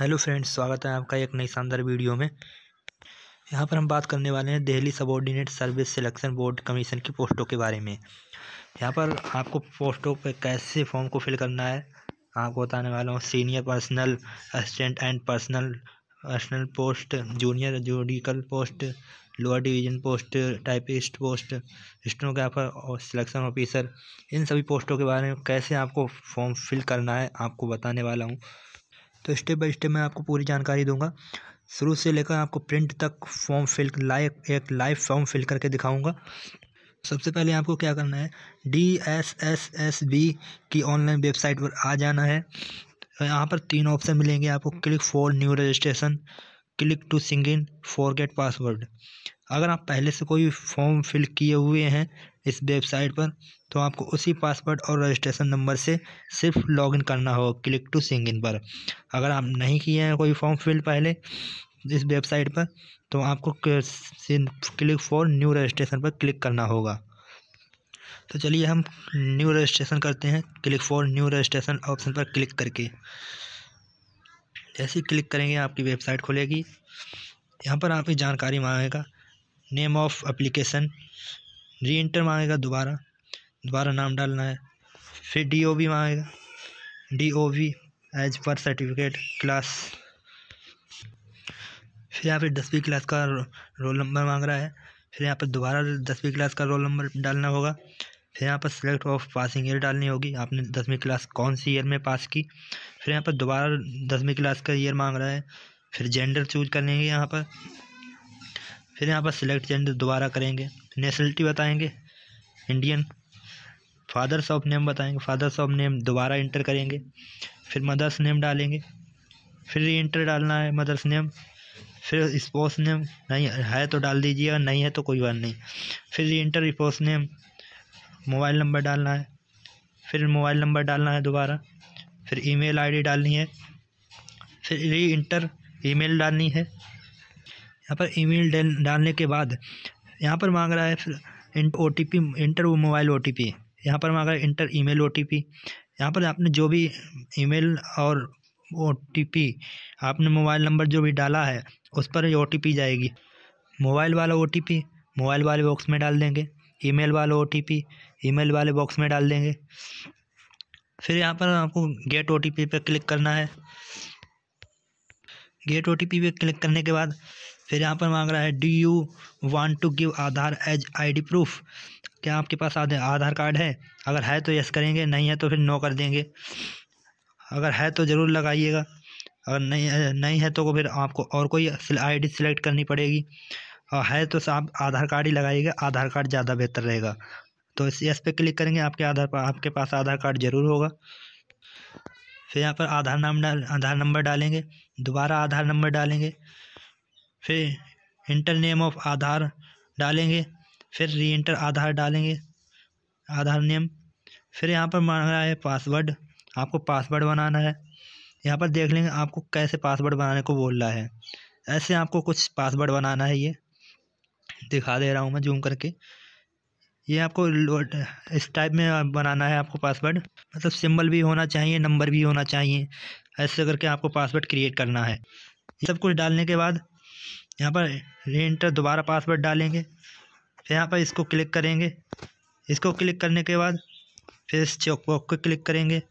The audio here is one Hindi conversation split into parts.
हेलो फ्रेंड्स स्वागत है आपका एक नई शानदार वीडियो में यहाँ पर हम बात करने वाले हैं Delhi subordinate service selection board commission की पोस्टों के बारे में यहाँ पर आपको पोस्टों पर कैसे फॉर्म को फिल करना है आपको बताने वाला हूँ senior personal assistant and personal personal post junior judicial post lower division post typist post stenographer और सिलेक्शन ऑफिसर इन सभी पोस्टों के बारे में कैसे आपको फॉर्म फिल करना है आपको बताने वाला हूँ तो स्टेप बाय स्टेप मैं आपको पूरी जानकारी दूंगा शुरू से लेकर आपको प्रिंट तक फॉर्म फिल लाइव एक लाइव फॉर्म फिल करके दिखाऊंगा सबसे पहले आपको क्या करना है D S S S B की ऑनलाइन वेबसाइट पर आ जाना है तो यहाँ पर तीन ऑप्शन मिलेंगे आपको click for new registration click to सिंग इन फॉरगेट पासवर्ड अगर आप पहले से कोई फॉर्म फिल किए हुए हैं इस वेबसाइट पर तो आपको उसी पासवर्ड और रजिस्ट्रेशन नंबर से सिर्फ लॉगिन करना होगा क्लिक टू सिंग इन पर अगर आप नहीं किए हैं कोई फॉर्म फिल पहले इस वेबसाइट पर तो आपको क्लिक फॉर न्यू रजिस्ट्रेशन पर क्लिक करना होगा तो चलिए हम न्यू रजिस्ट्रेशन करते हैं click for new registration option पर क्लिक करके जैसे क्लिक करेंगे आपकी वेबसाइट खुलेगी यहाँ पर आपकी जानकारी मांगेगा name of application re enter मांगेगा दोबारा दोबारा नाम डालना है फिर डी ओ वी मांगेगा D O B as per certificate class फिर यहाँ पे दसवीं क्लास का रोल नंबर मांग रहा है फिर यहाँ पर दोबारा दसवीं क्लास का रोल नंबर डालना होगा फिर यहाँ पर सिलेक्ट ऑफ पासिंग ईयर डालनी होगी आपने दसवीं क्लास कौन सी ईयर में पास की फिर यहाँ पर दोबारा दसवीं क्लास का ईयर मांग रहा है फिर जेंडर चूज कर लेंगे यहाँ पर फिर यहाँ पर सिलेक्ट जेंडर दोबारा करेंगे नेशनलिटी बताएंगे इंडियन फादर्स ऑफ नेम बताएंगे फादर्स ऑफ नेम दोबारा इंटर करेंगे फिर मदर्स नेम डालेंगे फिर री इंटर डालना है मदर्स नेम फिर स्पोर्ट्स नेम नहीं है तो डाल दीजिएगा नहीं है तो कोई बात नहीं फिर re enter sports name mobile number डालना है फिर मोबाइल नंबर डालना है दोबारा फिर ईमेल आईडी डालनी है फिर री इंटर मेल डालनी है यहाँ पर ईमेल डालने के बाद यहाँ पर मांग रहा है फिर O T P enter mobile O T P यहाँ पर मांग रहा है enter email O T P यहाँ पर आपने जो भी ईमेल और ओ टी पी आपने मोबाइल नंबर जो भी डाला है उस पर ओ टी पी जाएगी मोबाइल वाला ओ टी पी मोबाइल वाले बॉक्स में डाल देंगे ईमेल वाला ओ टी पी ईमेल वाले बॉक्स में डाल देंगे फिर यहाँ पर आपको गेट ओ टी पी पर क्लिक करना है गेट ओ टी पी पर क्लिक करने के बाद फिर यहाँ पर मांग रहा है do you want to give Aadhaar as ID proof क्या आपके पास आधार कार्ड है अगर है तो यस करेंगे नहीं है तो फिर नो कर देंगे अगर है तो ज़रूर लगाइएगा अगर नहीं नहीं है तो फिर आपको और कोई आई डी सिलेक्ट करनी पड़ेगी और है तो आप आधार कार्ड ही लगाइएगा आधार कार्ड ज़्यादा बेहतर रहेगा तो इस यस पे क्लिक करेंगे आपके आधार पर आपके पास आधार कार्ड ज़रूर होगा फिर यहाँ पर आधार नाम डाल आधार नंबर डालेंगे दोबारा आधार नंबर डालेंगे फिर इंटर नेम ऑफ आधार डालेंगे फिर री इंटर आधार डालेंगे आधार नेम फिर यहाँ पर मांग रहा है पासवर्ड आपको पासवर्ड बनाना है यहाँ पर देख लेंगे आपको कैसे पासवर्ड बनाने को बोल रहा है ऐसे आपको कुछ पासवर्ड बनाना है ये दिखा दे रहा हूँ मैं जूम करके ये आपको इस टाइप में बनाना है आपको पासवर्ड मतलब सिंबल भी होना चाहिए नंबर भी होना चाहिए ऐसे करके आपको पासवर्ड क्रिएट करना है सब कुछ डालने के बाद यहाँ पर इंटर दोबारा पासवर्ड डालेंगे फिर यहाँ पर इसको क्लिक करेंगे इसको क्लिक करने के बाद फिर इस चेकबॉक्स को क्लिक करेंगे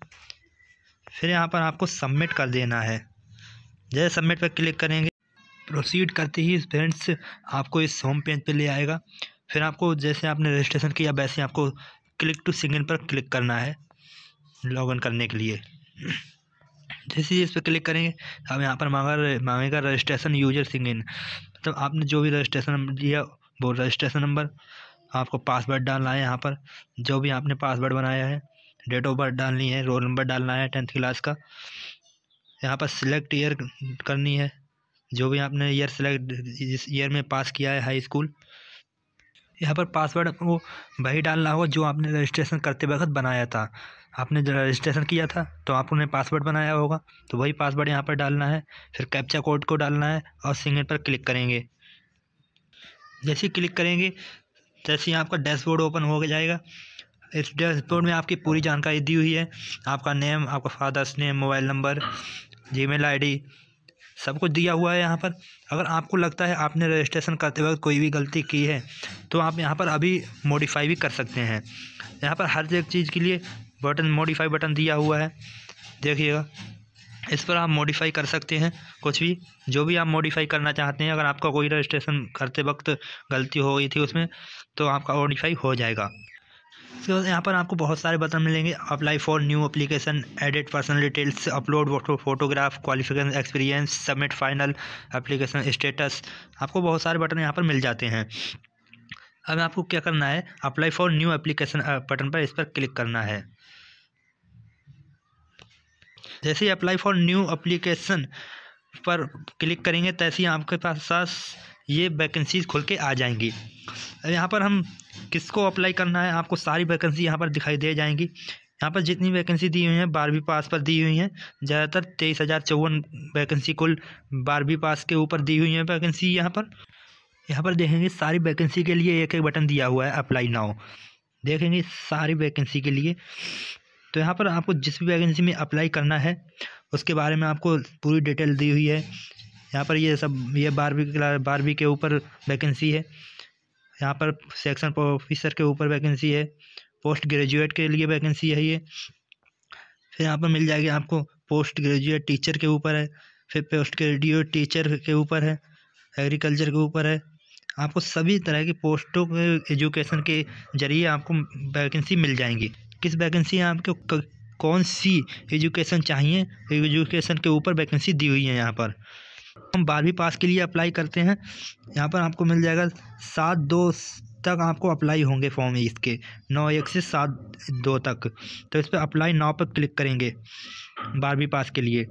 फिर यहाँ पर आपको सबमिट कर देना है जैसे सबमिट पर क्लिक करेंगे प्रोसीड करते ही फ्रेंड्स आपको इस होम पेज पे ले आएगा फिर आपको जैसे आपने रजिस्ट्रेशन किया वैसे आपको क्लिक टू इन पर क्लिक करना है लॉगिन करने के लिए जैसे ही इस पर क्लिक करेंगे अब यहाँ पर मांगा मांगेगा रजिस्ट्रेशन यूजर सिंग इन मतलब आपने जो भी रजिस्ट्रेशन दिया वो रजिस्ट्रेशन नंबर आपको पासवर्ड डालना है यहाँ पर जो भी आपने पासवर्ड बनाया है डेट ऑफ बर्थ डालनी है रोल नंबर डालना है टेंथ क्लास का यहाँ पर सिलेक्ट ईयर करनी है जो भी आपने ईयर सेलेक्ट जिस ईयर में पास किया है हाई स्कूल यहाँ पर पासवर्ड वो वही डालना होगा जो आपने रजिस्ट्रेशन करते वक्त बनाया था आपने रजिस्ट्रेशन किया था तो आपने पासवर्ड बनाया होगा तो वही पासवर्ड यहाँ पर डालना है फिर कैप्चा कोड को डालना है और सिग्नेट पर क्लिक करेंगे जैसे ही क्लिक करेंगे जैसे ही आपका डैशबोर्ड ओपन हो जाएगा इस डैशबोर्ड में आपकी पूरी जानकारी दी हुई है आपका नेम आपका father's name mobile number Gmail ID सब कुछ दिया हुआ है यहाँ पर अगर आपको लगता है आपने रजिस्ट्रेशन करते वक्त कोई भी गलती की है तो आप यहाँ पर अभी मॉडिफाई भी कर सकते हैं यहाँ पर हर एक चीज़ के लिए बटन मॉडिफाई बटन दिया हुआ है देखिएगा इस पर आप मॉडिफाई कर सकते हैं कुछ भी जो भी आप मॉडिफाई करना चाहते हैं अगर आपका कोई रजिस्ट्रेशन करते वक्त गलती हो गई थी उसमें तो आपका मॉडिफाई हो जाएगा इसके बाद यहाँ पर आपको बहुत सारे बटन मिलेंगे apply for new application edit personal details upload photograph qualification experience submit final application status आपको बहुत सारे बटन यहाँ पर मिल जाते हैं अब आपको क्या करना है apply for new application button पर इस पर क्लिक करना है जैसे ही अप्लाई फॉर न्यू अप्लीकेशन पर क्लिक करेंगे तैसे ही आपके पास सास ये वैकेंसीज खुल के आ जाएंगी यहाँ पर हम किसको अप्लाई करना है आपको सारी वैकेंसी यहाँ पर दिखाई दे जाएंगी यहाँ पर जितनी वैकेंसी दी हुई हैं बारहवीं पास पर दी हुई हैं ज़्यादातर तेईस हज़ार चौवन वैकेंसी कुल बारहवीं पास के ऊपर दी हुई हैं वैकेंसी यहाँ पर यहाँ पर देखेंगे सारी वैकेंसी के लिए एक एक बटन दिया हुआ है अप्लाई नाउ देखेंगे सारी वैकेंसी के लिए तो यहाँ पर आपको जिस भी वैकेंसी में अप्लाई करना है उसके बारे में आपको पूरी डिटेल दी हुई है यहाँ पर ये सब ये बारहवीं बारहवीं के ऊपर वैकेंसी है यहाँ पर सेक्शन ऑफिसर के ऊपर वैकेंसी है पोस्ट ग्रेजुएट के लिए वैकेंसी है ये फिर यहाँ पर मिल जाएगी आपको पोस्ट ग्रेजुएट टीचर के ऊपर है फिर पोस्ट ग्रेजुएट टीचर के ऊपर है एग्रीकल्चर के ऊपर है आपको सभी तरह की पोस्टों के एजुकेशन के ज़रिए आपको वैकेंसी मिल जाएंगी किस वैकेंसी आपको कौन सी एजुकेशन चाहिए एजुकेशन के ऊपर वैकेंसी दी हुई है यहाँ पर हम बारहवीं पास के लिए अप्लाई करते हैं यहाँ पर आपको मिल जाएगा सात दो तक आपको अप्लाई होंगे फॉर्म इसके नौ एक से सात दो तक तो इस पर अप्लाई नौ पर क्लिक करेंगे बारहवीं पास के लिए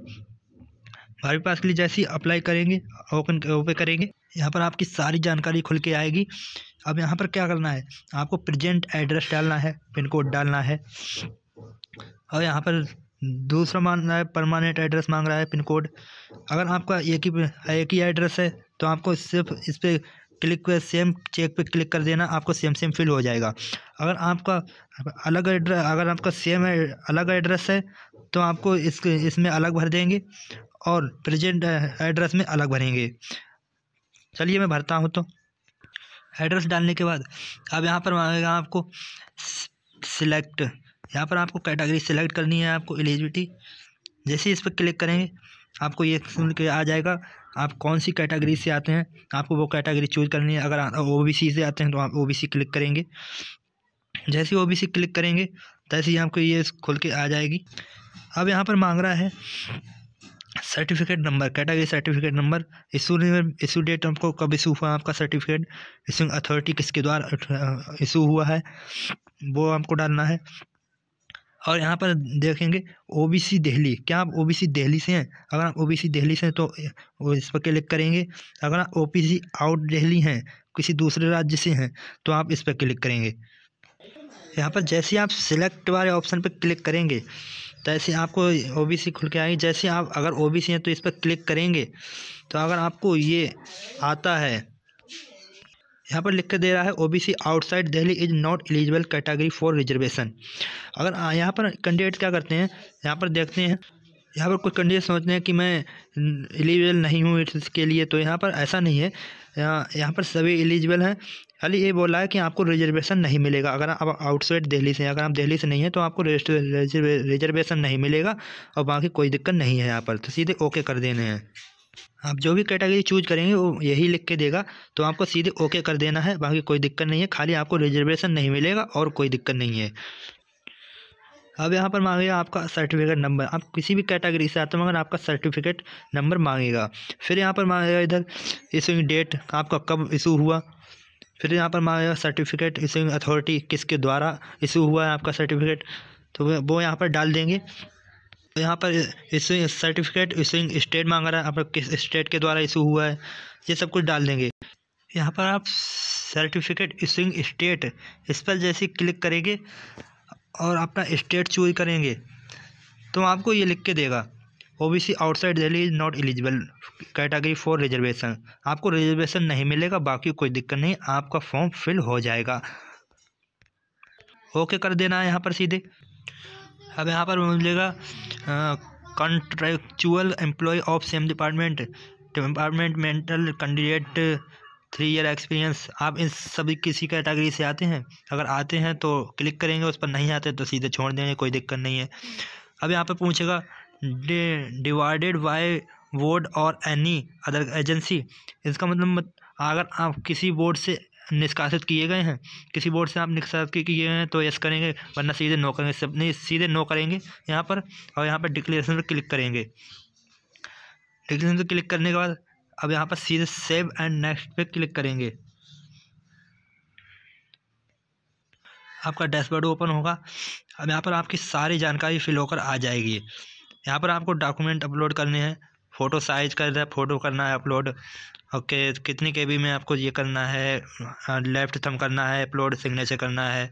बारहवीं पास के लिए जैसे ही अप्लाई करेंगे ओपन ओपन करेंगे यहाँ पर आपकी सारी जानकारी खुल के आएगी अब यहाँ पर क्या करना है आपको प्रजेंट एड्रेस डालना है पिन कोड डालना है और यहाँ पर दूसरा मांग रहा है परमानेंट एड्रेस मांग रहा है पिन कोड अगर आपका एक ही एक ही एड्रेस है तो आपको सिर्फ इस पर क्लिक पे सेम चेक पे क्लिक कर देना आपको सेम सेम फिल हो जाएगा अगर आपका अलग एड्रेस अगर आपका सेम है अलग एड्रेस है तो आपको इस इसमें अलग भर देंगे और प्रेजेंट एड्रेस में अलग भरेंगे चलिए मैं भरता हूँ तो एड्रेस डालने के बाद अब यहाँ पर मांगेगा आपको सिलेक्ट यहाँ पर आपको कैटेगरी सिलेक्ट करनी है आपको एलिजिबिलिटी जैसे इस पर क्लिक करेंगे आपको ये सुन के आ जाएगा आप कौन सी कैटेगरी से आते हैं आपको वो कैटेगरी चूज करनी है अगर सी से आते हैं तो आप सी क्लिक करेंगे जैसे ओ बी सी क्लिक करेंगे तैसे ही आपको ये खुल के आ जाएगी अब यहाँ पर मांग रहा है certificate number category certificate number issue issue date आपको कब इशू हुआ आपका सर्टिफिकेट इशूइंग अथॉरिटी किसके द्वारा इशू हुआ है वो आपको डालना है और यहाँ पर देखेंगे ओबीसी दिल्ली क्या आप ओबीसी दिल्ली से हैं अगर आप ओबीसी दिल्ली से हैं तो इस पर क्लिक करेंगे अगर आप ओबीसी आउट दिल्ली हैं किसी दूसरे राज्य से हैं तो आप इस पर क्लिक करेंगे यहाँ पर जैसे आप सिलेक्ट वाले ऑप्शन पर क्लिक करेंगे तैसे तो आपको ओ बी सी खुल के आएगी जैसे आप अगर ओ बी सी हैं तो इस पर क्लिक करेंगे तो अगर आपको ये आता है यहाँ पर लिख कर दे रहा है OBC outside Delhi is not eligible category for reservation अगर यहाँ पर कैंडिडेट क्या करते हैं यहाँ पर देखते हैं यहाँ पर कुछ कंडीशन समझते हैं कि मैं एलिजिबल नहीं हूँ इसके लिए तो यहाँ पर ऐसा नहीं है यहाँ यहाँ पर सभी एलिजिबल हैं खाली ये बोला है कि आपको रिजर्वेशन नहीं मिलेगा अगर आप आउटसाइड दिल्ली से अगर आप दिल्ली से नहीं हैं तो आपको रिजर्वेशन नहीं मिलेगा और बाकी कोई दिक्कत नहीं है यहाँ पर तो सीधे ओके कर देने हैं आप जो भी कैटेगरी चूज करेंगे वो यही लिख के देगा तो आपको सीधे ओके कर देना है बाकी कोई दिक्कत नहीं है खाली आपको रिजर्वेशन नहीं मिलेगा और कोई दिक्कत नहीं है अब यहाँ पर मांगेगा आपका सर्टिफिकेट नंबर आप किसी भी कैटेगरी से आते हैं मगर आपका सर्टिफिकेट नंबर मांगेगा फिर यहाँ पर मांगेगा इधर इशूइंग डेट आपका कब इशू हुआ फिर यहाँ पर मांगेगा सर्टिफिकेट इशूइंग अथॉरिटी किसके द्वारा इशू हुआ है आपका सर्टिफिकेट तो वो यहाँ पर डाल देंगे तो यहाँ पर इशूइंग सर्टिफिकेट इशूइंग स्टेट मांग रहा है आपका किस स्टेट के द्वारा इशू हुआ है ये सब कुछ डाल देंगे यहाँ पर आप सर्टिफिकेट इशूइंग स्टेट इस पर जैसे क्लिक करेंगे और अपना स्टेट चूज करेंगे तो आपको ये लिख के देगा O B C outside Delhi is not eligible category for reservation आपको रिजर्वेशन नहीं मिलेगा बाकी कोई दिक्कत नहीं आपका फॉर्म फिल हो जाएगा ओके कर देना है यहाँ पर सीधे अब यहाँ पर मिलेगा contractual employ of same department departmental candidate three year experience आप इन सभी किसी कैटेगरी से आते हैं अगर आते हैं तो क्लिक करेंगे उस पर नहीं आते तो सीधे छोड़ देंगे कोई दिक्कत नहीं है अब यहाँ पर पूछेगा डिवाइडेड बाय वोड और एनी अदर एजेंसी इसका मतलब अगर आप किसी बोर्ड से निष्कासित किए गए हैं किसी बोर्ड से आप निष्कासित किए गए हैं तो यस करेंगे वरना सीधे नो करेंगे सब नहीं सीधे नो करेंगे यहाँ पर और यहाँ पर डिक्लेरेशन पर क्लिक करेंगे डिक्लेरेशन पर क्लिक करने के बाद अब यहाँ पर सीधे सेव एंड नेक्स्ट पे क्लिक करेंगे आपका डैशबोर्ड ओपन होगा अब यहाँ पर आपकी सारी जानकारी फिल होकर आ जाएगी यहाँ पर आपको डॉक्यूमेंट अपलोड करने हैं फ़ोटो साइज कर रहा है फ़ोटो करना है अपलोड ओके कितनी के बी में आपको ये करना है लेफ़्ट थम करना है अपलोड सिग्नेचर करना है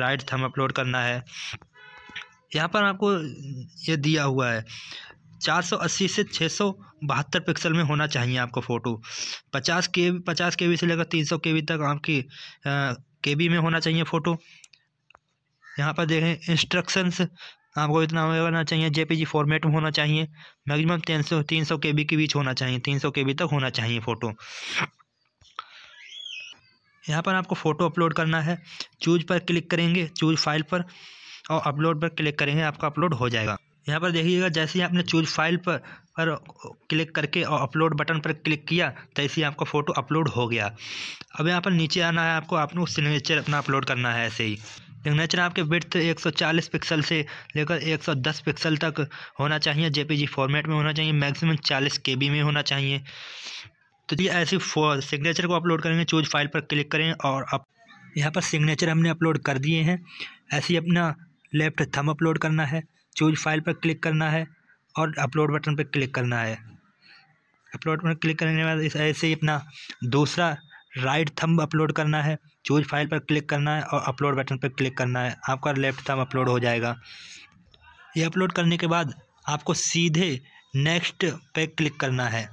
राइट थम अपलोड करना है यहाँ पर आपको ये दिया हुआ है 480 से छः सौ बहत्तर पिक्सल में होना चाहिए आपको फ़ोटो 50 के पचास के से लेकर 300 के तक आपकी के बी में होना चाहिए फ़ोटो यहाँ पर देखें इंस्ट्रक्शंस आपको इतना होना चाहिए जेपीजी फॉर्मेट में होना चाहिए मैक्सिमम तीन सौ तीन सौ के के बीच होना चाहिए तीन सौ के तक होना चाहिए फ़ोटो यहाँ पर आपको फ़ोटो अपलोड करना है चूज पर क्लिक करेंगे चूज फाइल पर और अपलोड पर क्लिक करेंगे आपका अपलोड हो जाएगा यहाँ पर देखिएगा जैसे ही आपने चूज फाइल पर पर क्लिक करके और अपलोड बटन पर क्लिक किया तैसे ही आपका फ़ोटो अपलोड हो गया अब यहाँ पर नीचे आना है आपको आपने सिग्नेचर अपना अपलोड करना है ऐसे ही सिग्नेचर आपके विड्थ 140 पिक्सल से लेकर 110 पिक्सल तक होना चाहिए जेपीजी फॉर्मेट में होना चाहिए मैक्सिमम 40 केबी में होना चाहिए तो ये ऐसे सिग्नेचर को अपलोड करेंगे चूज फाइल पर क्लिक करें और अब यहाँ पर सिग्नेचर हमने अपलोड कर दिए हैं ऐसे ही अपना लेफ्ट थम अपलोड करना है चूज फाइल पर क्लिक करना है और अपलोड बटन पर क्लिक करना है अपलोड बटन क्लिक करने के बाद इस ऐसे ही अपना दूसरा राइट थंब अपलोड करना है चूज फाइल पर क्लिक करना है और अपलोड बटन पर क्लिक करना है आपका लेफ्ट थंब अपलोड हो जाएगा ये अपलोड करने के बाद आपको सीधे नेक्स्ट पर क्लिक करना है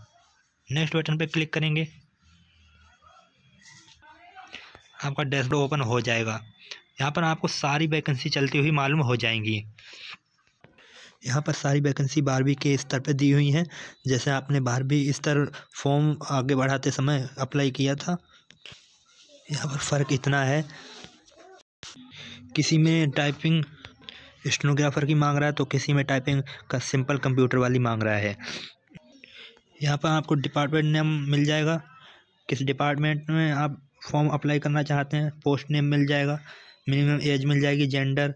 नेक्स्ट बटन पर क्लिक करेंगे आपका डैशबोर्ड ओपन हो जाएगा यहाँ पर आपको सारी वैकेंसी चलती हुई मालूम हो जाएंगी यहाँ पर सारी वैकेंसी बारहवीं के स्तर पर दी हुई हैं जैसे आपने बारहवीं स्तर फॉर्म आगे बढ़ाते समय अप्लाई किया था यहाँ पर फ़र्क इतना है किसी में टाइपिंग स्टनोग्राफर की मांग रहा है तो किसी में टाइपिंग का सिंपल कंप्यूटर वाली मांग रहा है यहाँ पर आपको डिपार्टमेंट नेम मिल जाएगा किस डिपार्टमेंट में आप फॉर्म अप्लाई करना चाहते हैं पोस्ट नेम मिल जाएगा मिनिमम एज मिल जाएगी जेंडर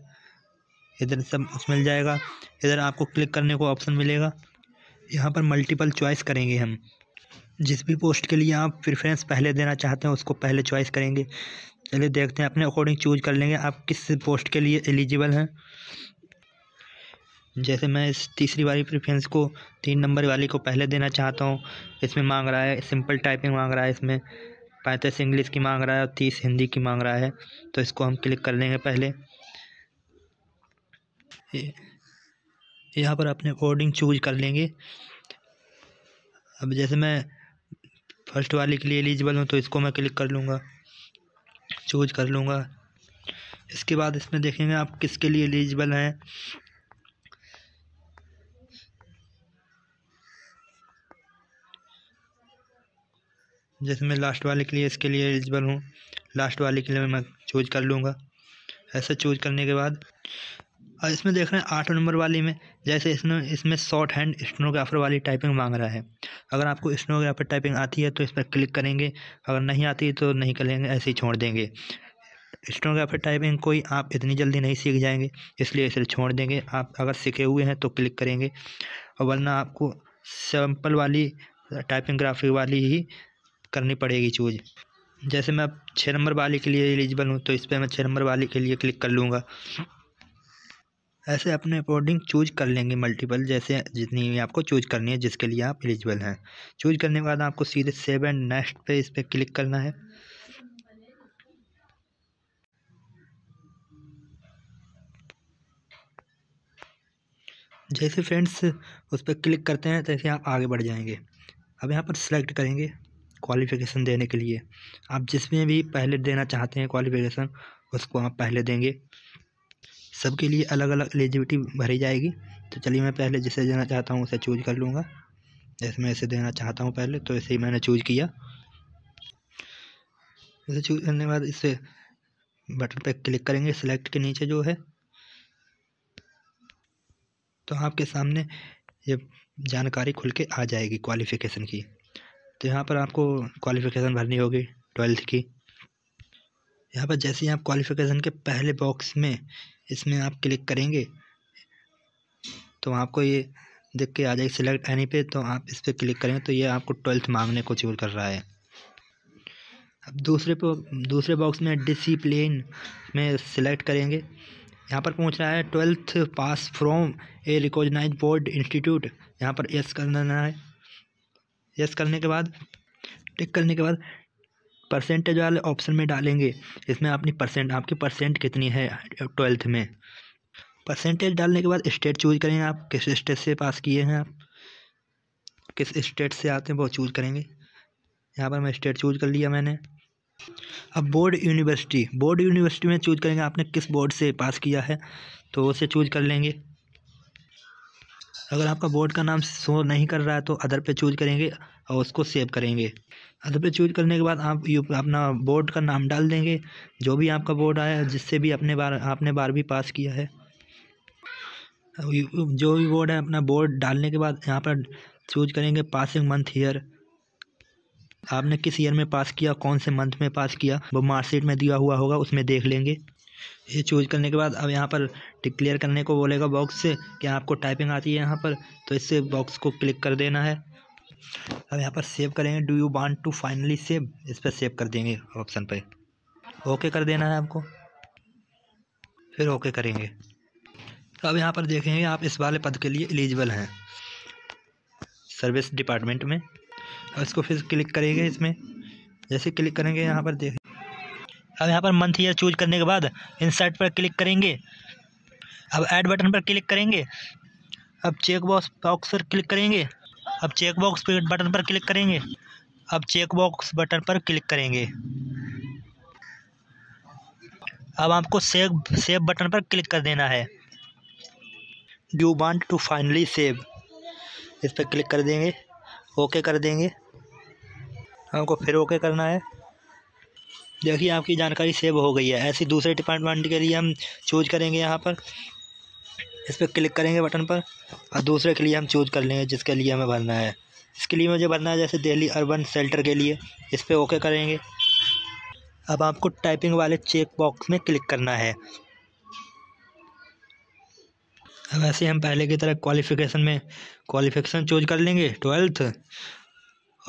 इधर सब मिल जाएगा इधर आपको क्लिक करने को ऑप्शन मिलेगा यहाँ पर मल्टीपल चॉइस करेंगे हम जिस भी पोस्ट के लिए आप प्रेफरेंस पहले देना चाहते हैं उसको पहले चॉइस करेंगे चलिए देखते हैं अपने अकॉर्डिंग चूज कर लेंगे आप किस पोस्ट के लिए एलिजिबल हैं जैसे मैं इस तीसरी वाली प्रेफरेंस को तीन नंबर वाली को पहले देना चाहता हूँ इसमें मांग रहा है सिंपल टाइपिंग मांग रहा है इसमें पैंतीस इंग्लिश की मांग रहा है और तीस हिंदी की मांग रहा है तो इसको हम क्लिक कर लेंगे पहले यहाँ पर अपने अकॉर्डिंग चूज कर लेंगे अब जैसे मैं फर्स्ट वाले के लिए एलिजिबल हूँ तो इसको मैं क्लिक कर लूँगा चूज कर लूँगा इसके बाद इसमें देखेंगे आप किसके लिए एलिजिबल हैं जैसे मैं लास्ट वाले के लिए इसके लिए एलिजिबल हूँ लास्ट वाले के लिए मैं चूज कर लूँगा ऐसा चूज करने के बाद और इसमें देख रहे हैं आठ नंबर वाली में जैसे इसमें इसमें शॉर्ट हैंड स्टोनोग्राफर वाली टाइपिंग मांग रहा है अगर आपको स्टेनोग्राफर टाइपिंग आती है तो इस पर क्लिक करेंगे अगर नहीं आती तो नहीं करेंगे ऐसे ही छोड़ देंगे स्टेनोग्राफर टाइपिंग कोई आप इतनी जल्दी नहीं सीख जाएंगे इसलिए इसे छोड़ देंगे आप अगर सीखे हुए हैं तो क्लिक करेंगे और वरना आपको सैम्पल वाली टाइपिंग ग्राफिक वाली ही करनी पड़ेगी चूज जैसे मैं अब छः नंबर वाली के लिए एलिजिबल हूँ तो इस पर मैं छः नंबर वाली के लिए क्लिक कर लूँगा ऐसे अपने अकॉर्डिंग चूज कर लेंगे मल्टीपल जैसे जितनी भी आपको चूज करनी है जिसके लिए आप एलिजिबल हैं चूज करने के बाद आपको सीधे सेव एंड नेक्स्ट पे इस पर क्लिक करना है जैसे फ्रेंड्स उस पर क्लिक करते हैं तैसे आप आगे बढ़ जाएंगे अब यहाँ पर सिलेक्ट करेंगे क्वालिफ़िकेशन देने के लिए आप जिसमें भी पहले देना चाहते हैं क्वालिफ़िकेशन उसको आप पहले देंगे सबके लिए अलग अलग एलिजिबिलिटी भरी जाएगी तो चलिए मैं पहले जिसे देना चाहता हूँ उसे चूज कर लूँगा जैसे मैं इसे देना चाहता हूँ पहले तो इसे ही मैंने चूज किया इसे चूज करने के बाद इसे बटन पर क्लिक करेंगे सिलेक्ट के नीचे जो है तो आपके सामने ये जानकारी खुल के आ जाएगी क्वालिफ़िकेशन की तो यहाँ पर आपको क्वालिफ़िकेशन भरनी होगी ट्वेल्थ की यहाँ पर जैसे ही आप क्वालिफिकेशन के पहले बॉक्स में इसमें आप क्लिक करेंगे तो आपको ये देख के आ जाएगी सिलेक्ट एनी पे तो आप इस पर क्लिक करेंगे तो ये आपको ट्वेल्थ मांगने को चूर कर रहा है अब दूसरे पर दूसरे बॉक्स में डिसिप्लिन में सिलेक्ट करेंगे यहाँ पर पूछ रहा है twelfth pass from a recognise board institute यहाँ पर यस करना है यस करने के बाद टिक करने के बाद परसेंटेज वाले ऑप्शन में डालेंगे इसमें अपनी परसेंट आपकी परसेंट कितनी है ट्वेल्थ में परसेंटेज डालने के बाद स्टेट चूज करेंगे आप किस स्टेट से पास किए हैं आप किस स्टेट से आते हैं वो चूज करेंगे यहाँ पर मैं स्टेट चूज कर लिया मैंने अब बोर्ड यूनिवर्सिटी बोर्ड यूनिवर्सिटी में चूज करेंगे आपने किस बोर्ड से पास किया है तो उसे चूज कर लेंगे अगर आपका बोर्ड का नाम शो नहीं कर रहा है तो अदर पे चूज करेंगे और उसको सेव करेंगे अदर पे चूज करने के बाद आप यू अपना बोर्ड का नाम डाल देंगे जो भी आपका बोर्ड आया है जिससे भी अपने बार आपने बार भी पास किया है जो भी बोर्ड है अपना बोर्ड डालने के बाद यहाँ पर चूज करेंगे पासिंग मंथ ईयर आपने किस ईयर में पास किया कौन से मंथ में पास किया वो मार्कशीट में दिया हुआ होगा उसमें देख लेंगे ये चूज करने के बाद अब यहाँ पर डिक्लेयर करने को बोलेगा बॉक्स से कि आपको टाइपिंग आती है यहाँ पर तो इससे बॉक्स को क्लिक कर देना है अब यहाँ पर सेव करेंगे do you want to finally save इस पर सेव कर देंगे ऑप्शन पे ओके कर देना है आपको फिर ओके करेंगे तो अब यहाँ पर देखेंगे आप इस वाले पद के लिए एलिजिबल हैं सर्विस डिपार्टमेंट में और इसको फिर क्लिक करेंगे इसमें जैसे क्लिक करेंगे यहाँ पर देख अब यहाँ पर मंथ ईयर चूज करने के बाद इंसर्ट पर क्लिक करेंगे अब ऐड बटन पर क्लिक करेंगे अब चेक बॉक्स बॉक्स पर क्लिक करेंगे अब चेकबॉक्स बटन पर क्लिक करेंगे अब चेकबॉक्स बटन पर क्लिक करेंगे अब आपको सेव सेव बटन पर क्लिक कर देना है you want to finally save इस पर क्लिक कर देंगे ओके कर देंगे आपको फिर ओके करना है देखिए आपकी जानकारी सेव हो गई है ऐसी दूसरे डिपार्टमेंट के लिए हम चूज करेंगे यहाँ पर इस पर क्लिक करेंगे बटन पर और दूसरे के लिए हम चूज कर लेंगे जिसके लिए हमें भरना है इसके लिए मुझे भरना है जैसे दिल्ली अर्बन सेल्टर के लिए इस पर ओके करेंगे अब आपको टाइपिंग वाले चेक बॉक्स में क्लिक करना है अब ऐसे हम पहले की तरह क्वालिफिकेशन में क्वालिफिकेशन चूज कर लेंगे ट्वेल्थ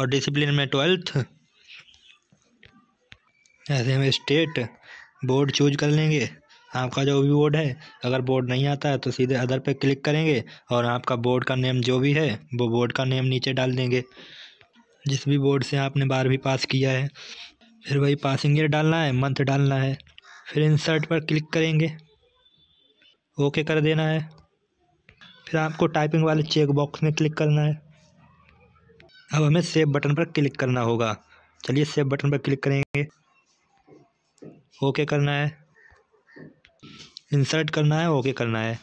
और डिसिप्लिन में ट्वेल्थ ऐसे हम स्टेट बोर्ड चूज कर लेंगे आपका जो भी बोर्ड है अगर बोर्ड नहीं आता है तो सीधे अदर पे क्लिक करेंगे और आपका बोर्ड का नेम जो भी है वो बोर्ड का नेम नीचे डाल देंगे जिस भी बोर्ड से आपने भी पास किया है फिर वही पासिंग ईयर डालना है मंथ डालना है फिर इंसर्ट पर क्लिक करेंगे ओके कर देना है फिर आपको टाइपिंग वाले चेक बॉक्स में क्लिक करना है अब हमें सेव बटन पर क्लिक करना होगा चलिए सेव बटन पर क्लिक करेंगे ओके करना है इंसर्ट करना है ओके करना है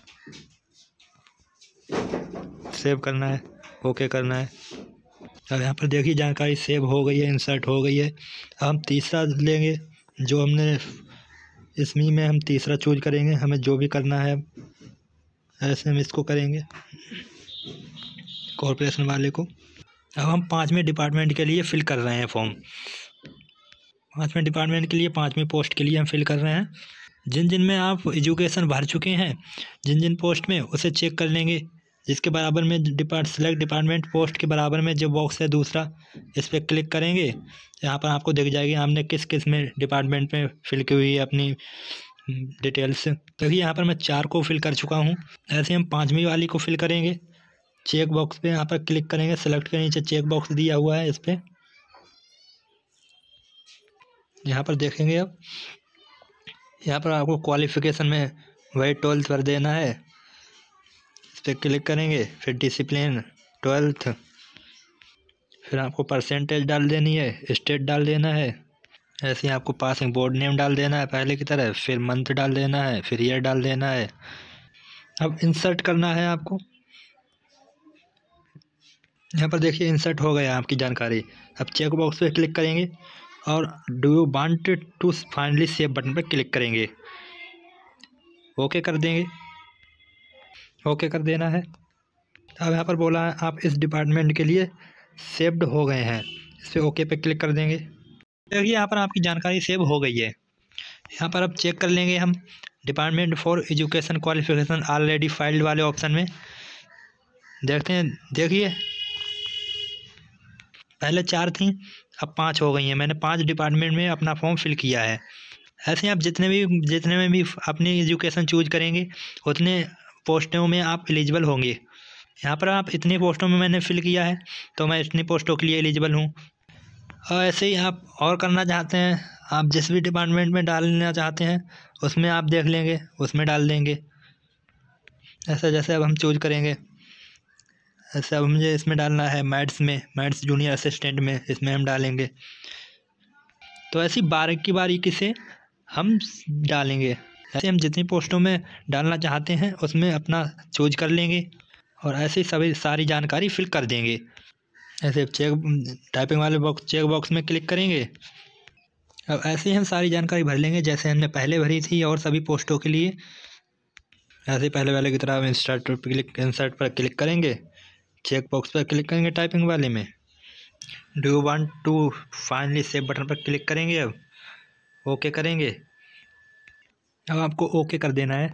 सेव करना है ओके करना है अब यहाँ पर देखिए जानकारी सेव हो गई है इंसर्ट हो गई है अब हम तीसरा लेंगे जो हमने इसमें में हम तीसरा चूज करेंगे हमें जो भी करना है ऐसे हम इसको करेंगे कॉरपोरेशन वाले को अब हम पाँचवें डिपार्टमेंट के लिए फ़िल कर रहे हैं फॉर्म पाँचवें डिपार्टमेंट के लिए पाँचवीं पोस्ट के लिए हम फिल कर रहे हैं जिन जिन में आप एजुकेशन भर चुके हैं जिन जिन पोस्ट में उसे चेक कर लेंगे जिसके बराबर में डिपार्ट सेलेक्ट डिपार्टमेंट पोस्ट के बराबर में जो बॉक्स है दूसरा इस पर क्लिक करेंगे यहाँ पर आपको दिख जाएगी हमने किस किस में डिपार्टमेंट में फिल की हुई है अपनी हम्म, डिटेल्स तो यहाँ पर मैं चार को फिल कर चुका हूँ ऐसे हम पाँचवीं वाली को फिल करेंगे चेक बॉक्स पे यहाँ पर क्लिक करेंगे सेलेक्ट के नीचे चेक बॉक्स दिया हुआ है इस पर यहाँ पर देखेंगे अब यहाँ पर आपको क्वालिफिकेशन में वही ट्वेल्थ पर देना है इस पर क्लिक करेंगे फिर डिसिप्लिन ट्वेल्थ फिर आपको परसेंटेज डाल देनी है स्टेट डाल देना है ऐसे ही आपको पासिंग बोर्ड नेम डाल देना है पहले की तरह फिर मंथ डाल देना है फिर ईयर डाल देना है अब इंसर्ट करना है आपको यहाँ पर देखिए इंसर्ट हो गया आपकी जानकारी अब चेक बॉक्स क्लिक करेंगे और do you want to finally save button पर क्लिक करेंगे ओके कर देंगे ओके कर देना है अब यहाँ पर बोला है आप इस डिपार्टमेंट के लिए सेव्ड हो गए हैं इस पर ओके पे क्लिक कर देंगे देखिए यहाँ पर आपकी जानकारी सेव हो गई है यहाँ पर अब चेक कर लेंगे हम department for education qualification already filled वाले ऑप्शन में देखते हैं देखिए पहले चार थी अब पाँच हो गई हैं मैंने पाँच डिपार्टमेंट में अपना फॉर्म फिल किया है ऐसे आप जितने भी जितने में भी अपनी एजुकेशन चूज करेंगे उतने पोस्टों में आप एलिजिबल होंगे यहाँ पर आप इतनी पोस्टों में मैंने फ़िल किया है तो मैं इतनी पोस्टों के लिए एलिजिबल हूँ और ऐसे ही आप और करना चाहते हैं आप जिस भी डिपार्टमेंट में डालना चाहते हैं उसमें आप देख लेंगे उसमें डाल देंगे ऐसा जैसे अब हम चूज करेंगे ऐसे अब मुझे इसमें डालना है मैट्स में मैट्स जूनियर असिस्टेंट में इसमें हम डालेंगे तो ऐसी बारीकी बारीकी से हम डालेंगे ऐसे हम जितनी पोस्टों में डालना चाहते हैं उसमें अपना चूज कर लेंगे और ऐसे सभी सारी जानकारी फिल कर देंगे ऐसे चेक टाइपिंग वाले बॉक्स चेक बॉक्स में क्लिक करेंगे अब ऐसे ही हम सारी जानकारी भर लेंगे जैसे हमने पहले भरी थी और सभी पोस्टों के लिए ऐसे पहले वाले की तरह हम इंस्टार्ट पर क्लिक इंसर्ट पर क्लिक करेंगे चेक बॉक्स पर क्लिक करेंगे टाइपिंग वाले में do one to finally save button पर क्लिक करेंगे अब ओके करेंगे अब आपको ओके कर देना है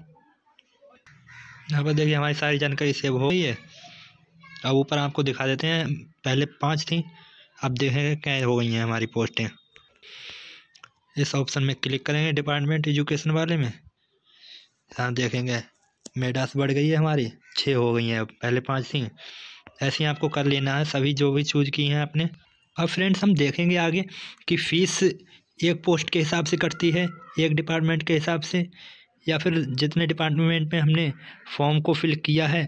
यहाँ पर देखिए हमारी सारी जानकारी सेव हो गई है अब ऊपर आपको दिखा देते हैं पहले पाँच थी अब देखेंगे क्या हो गई हैं हमारी पोस्टें इस ऑप्शन में क्लिक करेंगे डिपार्टमेंट एजुकेशन वाले में यहाँ देखेंगे मेडास बढ़ गई है हमारी छः हो गई हैं अब पहले पाँच थी ऐसे ही आपको कर लेना है सभी जो भी चूज किए हैं आपने अब फ्रेंड्स हम देखेंगे आगे कि फ़ीस एक पोस्ट के हिसाब से कटती है एक डिपार्टमेंट के हिसाब से या फिर जितने डिपार्टमेंट में हमने फॉर्म को फिल किया है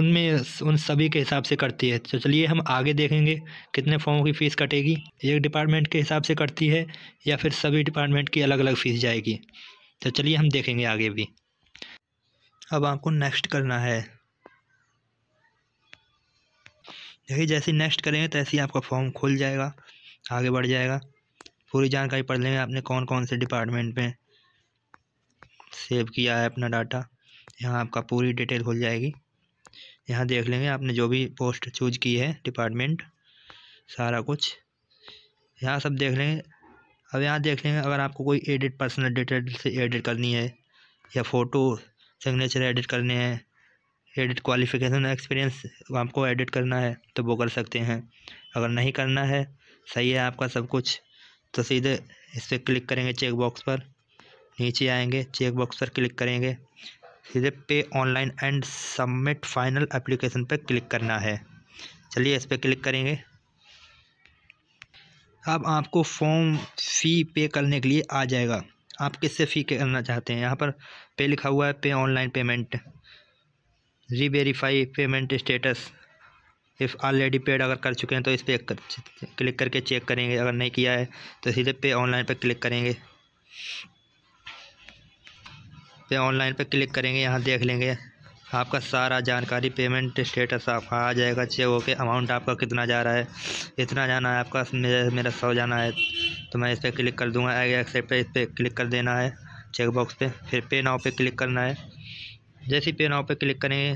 उनमें उन सभी के हिसाब से कटती है तो चलिए हम आगे देखेंगे कितने फॉर्म की फ़ीस कटेगी एक डिपार्टमेंट के हिसाब से कटती है या फिर सभी डिपार्टमेंट की अलग अलग फ़ीस जाएगी तो चलिए हम देखेंगे आगे भी अब आपको नेक्स्ट करना है देखिए जैसे नेक्स्ट करेंगे तैसे ही आपका फॉर्म खुल जाएगा आगे बढ़ जाएगा पूरी जानकारी पढ़ लेंगे आपने कौन कौन से डिपार्टमेंट में सेव किया है अपना डाटा यहाँ आपका पूरी डिटेल खुल जाएगी यहाँ देख लेंगे आपने जो भी पोस्ट चूज की है डिपार्टमेंट सारा कुछ यहाँ सब देख लेंगे अब यहाँ देख लेंगे अगर आपको कोई एडिट पर्सनल डिटेल से एडिट करनी है या फ़ोटो सिग्नेचर एडिट करने हैं एडिट क्वालिफिकेशन एक्सपीरियंस आपको एडिट करना है तो वो कर सकते हैं अगर नहीं करना है सही है आपका सब कुछ तो सीधे इस पर क्लिक करेंगे चेक बॉक्स पर नीचे आएंगे चेक बॉक्स पर क्लिक करेंगे सीधे pay online and submit final application पर क्लिक करना है चलिए इस पर क्लिक करेंगे अब आपको फॉर्म फ़ी पे करने के लिए आ जाएगा आप किससे फ़ी करना चाहते हैं यहाँ पर पे लिखा हुआ है pay online payment reverify payment status if already paid अगर कर चुके हैं तो इस पर कर, क्लिक करके चेक करेंगे अगर नहीं किया है तो सीधे पे ऑनलाइन पर क्लिक करेंगे पे ऑनलाइन पर क्लिक करेंगे यहाँ देख लेंगे आपका सारा जानकारी पेमेंट स्टेटस आपका आ जाएगा चेक होके अमाउंट आपका कितना जा रहा है इतना जाना है आपका मेरा मेरा सौ जाना है तो मैं इस पर क्लिक कर दूँगा आई एक्सेप्ट पे इस पर क्लिक कर देना है चेक बॉक्स पे फिर पे नाव पे क्लिक करना है जैसे ही पे नाव पर क्लिक करेंगे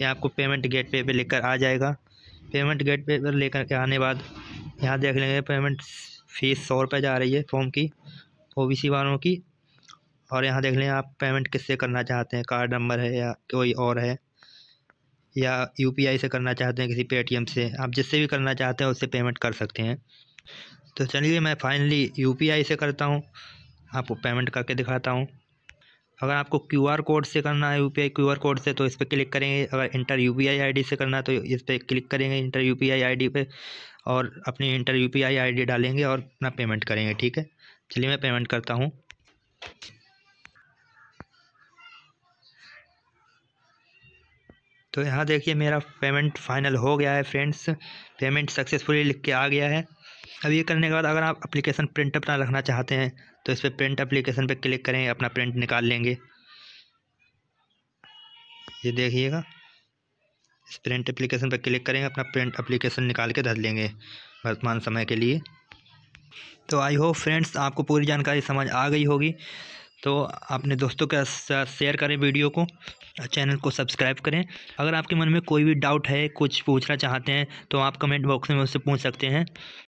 यहाँ आपको पेमेंट गेट पे पर लेकर आ जाएगा पेमेंट गेट पे पर लेकर के आने बाद यहाँ देख लेंगे पेमेंट फ़ीस सौ रुपये जा रही है फॉर्म की सी वालों की और यहाँ देख लें आप पेमेंट किससे करना चाहते हैं कार्ड नंबर है या कोई और है या यूपीआई से करना चाहते हैं किसी पेटीएम से आप जिससे भी करना चाहते हैं उससे पेमेंट कर सकते हैं तो चलिए मैं फाइनली यूपीआई से करता हूँ आपको पेमेंट करके दिखाता हूँ अगर आपको क्यू आर कोड से करना है U P I Q R code से तो इस पर क्लिक करेंगे अगर enter U P I I D से करना है तो इस पर क्लिक करेंगे enter U P I I D पर और अपनी enter U P I I D डालेंगे और अपना पेमेंट करेंगे ठीक है चलिए मैं पेमेंट करता हूँ तो यहाँ देखिए मेरा पेमेंट फाइनल हो गया है फ्रेंड्स पेमेंट सक्सेसफुली लिख के आ गया है अब ये करने के बाद अगर आप एप्लीकेशन प्रिंटअप ना रखना चाहते हैं तो इस पर प्रिंट अप्लीकेशन पर क्लिक करें अपना प्रिंट निकाल लेंगे ये देखिएगा इस प्रिंट अप्लीकेशन पर क्लिक करेंगे अपना प्रिंट अप्लीकेशन निकाल के धर लेंगे वर्तमान समय के लिए तो आई होप फ्रेंड्स आपको पूरी जानकारी समझ आ गई होगी तो अपने दोस्तों के साथ शेयर करें वीडियो को चैनल को सब्सक्राइब करें अगर आपके मन में कोई भी डाउट है कुछ पूछना चाहते हैं तो आप कमेंट बॉक्स में उससे पूछ सकते हैं